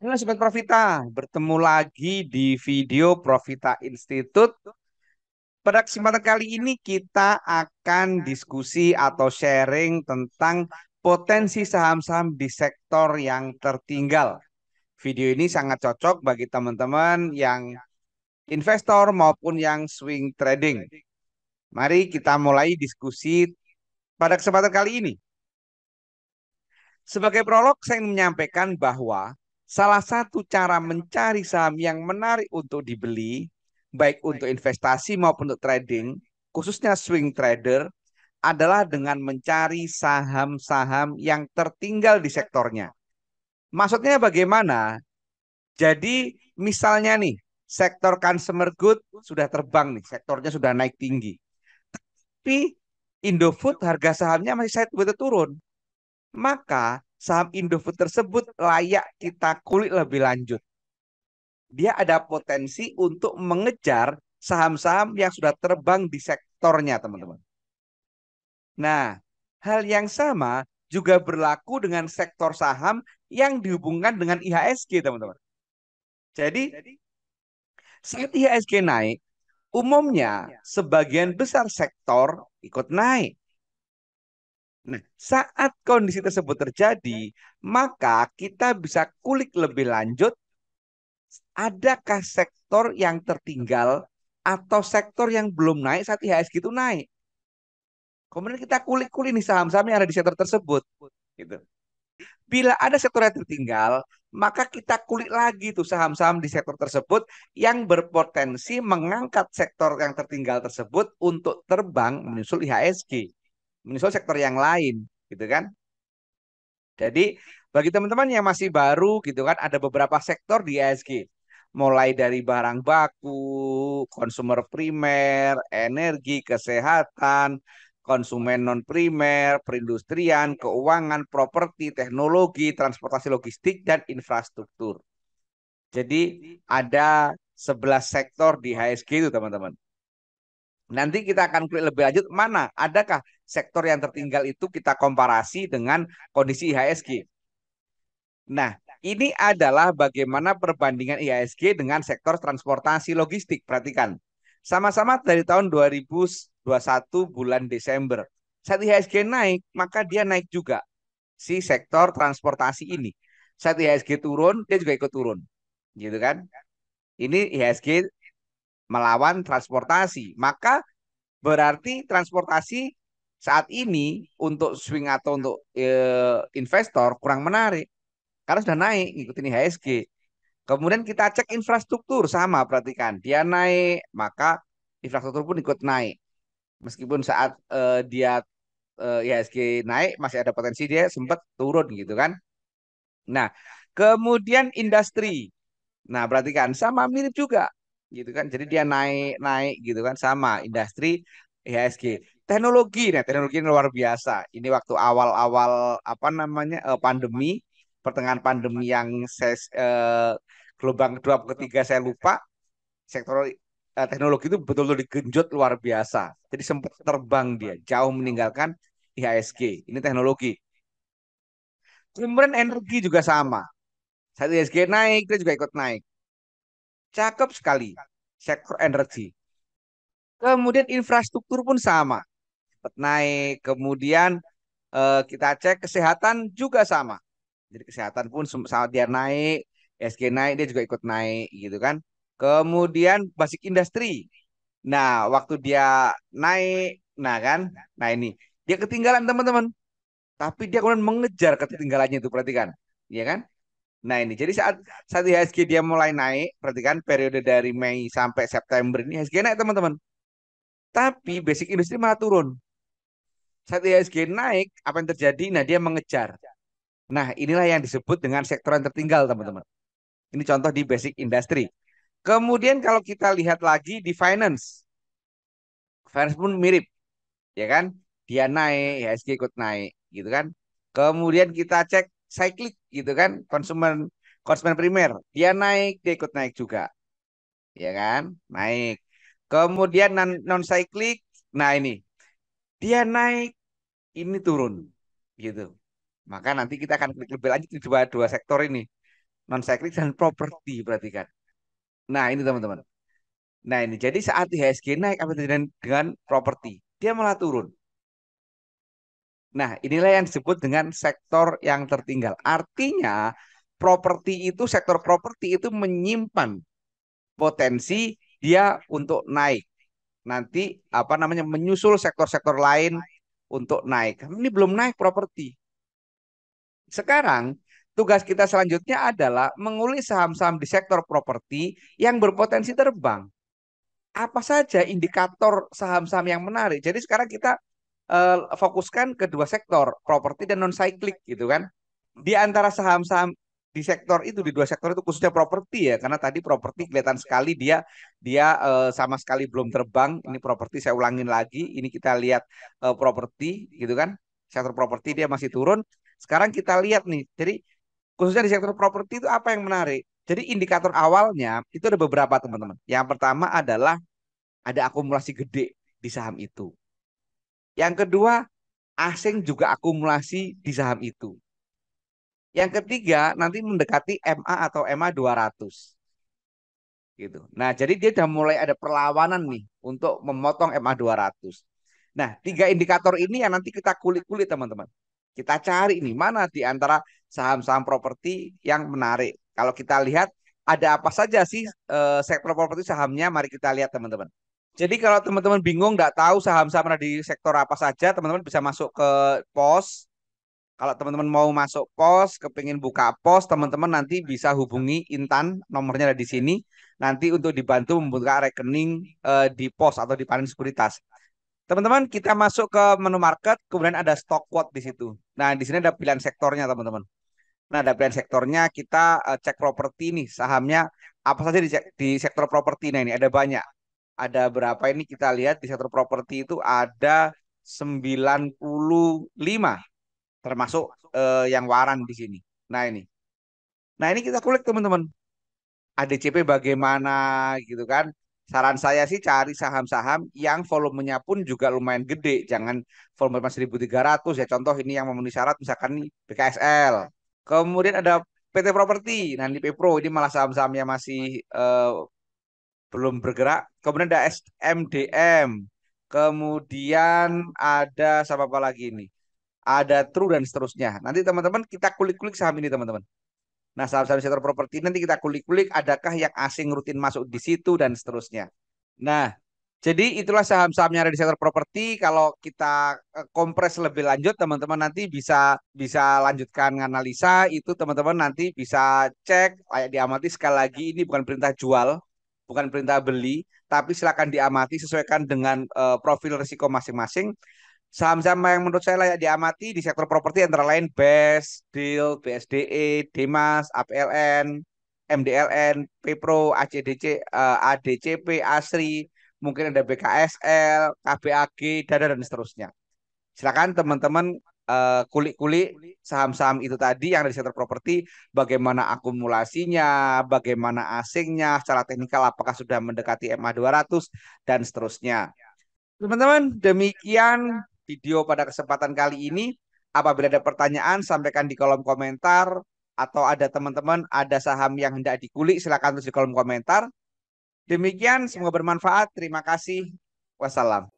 Halo Sobat Profita, bertemu lagi di video Profita Institute. Pada kesempatan kali ini kita akan diskusi atau sharing tentang potensi saham-saham di sektor yang tertinggal. Video ini sangat cocok bagi teman-teman yang investor maupun yang swing trading. Mari kita mulai diskusi pada kesempatan kali ini. Sebagai prolog, saya ingin menyampaikan bahwa Salah satu cara mencari saham yang menarik untuk dibeli, baik untuk investasi maupun untuk trading, khususnya swing trader, adalah dengan mencari saham-saham yang tertinggal di sektornya. Maksudnya bagaimana? Jadi misalnya nih, sektor consumer good sudah terbang nih, sektornya sudah naik tinggi. Tapi Indofood harga sahamnya masih saya turun. Maka saham Indofood tersebut layak kita kulik lebih lanjut. Dia ada potensi untuk mengejar saham-saham yang sudah terbang di sektornya, teman-teman. Nah, hal yang sama juga berlaku dengan sektor saham yang dihubungkan dengan IHSG, teman-teman. Jadi, saat IHSG naik, umumnya ya. sebagian besar sektor ikut naik. Nah, saat kondisi tersebut terjadi, maka kita bisa kulik lebih lanjut adakah sektor yang tertinggal atau sektor yang belum naik saat IHSG itu naik. Kemudian kita kulik-kulik nih saham-saham yang ada di sektor tersebut. Gitu. Bila ada sektor yang tertinggal, maka kita kulik lagi tuh saham-saham di sektor tersebut yang berpotensi mengangkat sektor yang tertinggal tersebut untuk terbang menyusul IHSG menyusul sektor yang lain gitu kan. Jadi bagi teman-teman yang masih baru gitu kan ada beberapa sektor di ESG mulai dari barang baku, konsumer primer, energi, kesehatan, konsumen non primer, perindustrian, keuangan, properti, teknologi, transportasi logistik dan infrastruktur. Jadi ada 11 sektor di HSG itu teman-teman. Nanti kita akan klik lebih lanjut mana adakah sektor yang tertinggal itu kita komparasi dengan kondisi IHSG. Nah, ini adalah bagaimana perbandingan IHSG dengan sektor transportasi logistik. Perhatikan, sama-sama dari tahun 2021 bulan Desember. Saat IHSG naik, maka dia naik juga si sektor transportasi ini. Saat IHSG turun, dia juga ikut turun. Gitu kan? Ini IHSG melawan transportasi. Maka berarti transportasi saat ini untuk swing atau untuk e, investor kurang menarik karena sudah naik ngikutin IHSG. Kemudian kita cek infrastruktur sama perhatikan dia naik maka infrastruktur pun ikut naik. Meskipun saat e, dia e, eh, IHSG naik masih ada potensi dia sempat turun gitu kan. Nah, kemudian industri. Nah, perhatikan sama mirip juga gitu kan. Jadi dia naik naik gitu kan sama industri IHSG. E teknologi nah teknologi ini luar biasa. Ini waktu awal-awal apa namanya eh, pandemi, pertengahan pandemi yang saya eh, gelombang kedua ketiga saya lupa sektor eh, teknologi itu betul-betul digenjot luar biasa. Jadi sempat terbang dia jauh meninggalkan IHSG. E ini teknologi. Kemudian energi juga sama. Saat IHSG e naik, dia juga ikut naik. Cakep sekali sektor energi. Kemudian infrastruktur pun sama. Cepat naik. Kemudian eh, kita cek kesehatan juga sama. Jadi kesehatan pun sama dia naik, SG naik, dia juga ikut naik gitu kan. Kemudian basic industri. Nah, waktu dia naik, nah kan, nah ini dia ketinggalan teman-teman. Tapi dia kemudian mengejar ketinggalannya itu perhatikan, Iya kan? Nah ini jadi saat saat IHSG dia mulai naik, perhatikan periode dari Mei sampai September ini IHSG naik teman-teman. Tapi basic industri malah turun. Saat IHSG naik, apa yang terjadi? Nah dia mengejar. Nah inilah yang disebut dengan sektor yang tertinggal teman-teman. Ini contoh di basic industry. Kemudian kalau kita lihat lagi di finance. Finance pun mirip. Ya kan? Dia naik, IHSG ikut naik gitu kan. Kemudian kita cek cyclic gitu kan konsumen konsumen primer dia naik dia ikut naik juga ya kan naik kemudian non, non cyclic nah ini dia naik ini turun gitu maka nanti kita akan klik lebih lanjut di dua dua sektor ini non cyclic dan properti perhatikan nah ini teman-teman nah ini jadi saat IHSG naik apa dengan dengan properti dia malah turun Nah, inilah yang disebut dengan sektor yang tertinggal. Artinya, properti itu sektor properti itu menyimpan potensi dia untuk naik. Nanti apa namanya menyusul sektor-sektor lain untuk naik. Ini belum naik properti. Sekarang tugas kita selanjutnya adalah mengulik saham-saham di sektor properti yang berpotensi terbang. Apa saja indikator saham-saham yang menarik? Jadi sekarang kita uh, fokuskan ke dua sektor, properti dan non cyclic gitu kan. Di antara saham-saham di sektor itu di dua sektor itu khususnya properti ya karena tadi properti kelihatan sekali dia dia uh, sama sekali belum terbang ini properti saya ulangin lagi ini kita lihat uh, properti gitu kan sektor properti dia masih turun sekarang kita lihat nih jadi khususnya di sektor properti itu apa yang menarik jadi indikator awalnya itu ada beberapa teman-teman yang pertama adalah ada akumulasi gede di saham itu yang kedua, asing juga akumulasi di saham itu. Yang ketiga, nanti mendekati MA atau MA 200. Gitu. Nah, jadi dia sudah mulai ada perlawanan nih untuk memotong MA 200. Nah, tiga indikator ini yang nanti kita kulik-kulik teman-teman. Kita cari nih mana di antara saham-saham properti yang menarik. Kalau kita lihat ada apa saja sih eh, sektor properti sahamnya, mari kita lihat teman-teman. Jadi kalau teman-teman bingung nggak tahu saham-saham ada di sektor apa saja, teman-teman bisa masuk ke pos. Kalau teman-teman mau masuk pos, kepingin buka pos, teman-teman nanti bisa hubungi Intan, nomornya ada di sini. Nanti untuk dibantu membuka rekening eh, di pos atau di panen sekuritas. Teman-teman, kita masuk ke menu market, kemudian ada stock quote di situ. Nah, di sini ada pilihan sektornya, teman-teman. Nah, ada pilihan sektornya, kita eh, cek properti nih, sahamnya apa saja di, di sektor properti. Nah, ini ada banyak ada berapa ini kita lihat di sektor properti itu ada 95 termasuk eh, yang waran di sini. Nah ini. Nah ini kita kulik teman-teman. ADCP bagaimana gitu kan. Saran saya sih cari saham-saham yang volumenya pun juga lumayan gede. Jangan volume 1.300 ya. Contoh ini yang memenuhi syarat misalkan nih BKSL. Kemudian ada PT Properti, nah ini Pro ini malah saham-sahamnya masih eh, belum bergerak. Kemudian ada SMDM. Kemudian ada siapa apa lagi ini? Ada True dan seterusnya. Nanti teman-teman kita kulik-kulik saham ini teman-teman. Nah saham-saham sektor properti nanti kita kulik-kulik adakah yang asing rutin masuk di situ dan seterusnya. Nah jadi itulah saham-sahamnya ada di sektor properti. Kalau kita eh, kompres lebih lanjut, teman-teman nanti bisa bisa lanjutkan analisa itu teman-teman nanti bisa cek kayak diamati sekali lagi ini bukan perintah jual, bukan perintah beli, tapi silakan diamati sesuaikan dengan uh, profil risiko masing-masing. Saham-saham yang menurut saya layak diamati di sektor properti antara lain BES, DIL, BSDE, DEMAS, APLN, MDLN, Ppro, ACDC, uh, eh, ADCP, ASRI, mungkin ada BKSL, KBAG, dan dan seterusnya. Silakan teman-teman Eh, kulik-kulik uh, saham-saham itu tadi yang ada di sektor properti, bagaimana akumulasinya, bagaimana asingnya, secara teknikal apakah sudah mendekati MA 200 dan seterusnya. Teman-teman, demikian video pada kesempatan kali ini. Apabila ada pertanyaan, sampaikan di kolom komentar atau ada teman-teman ada saham yang hendak dikulik, silakan tulis di kolom komentar. Demikian, semoga bermanfaat. Terima kasih. Wassalam.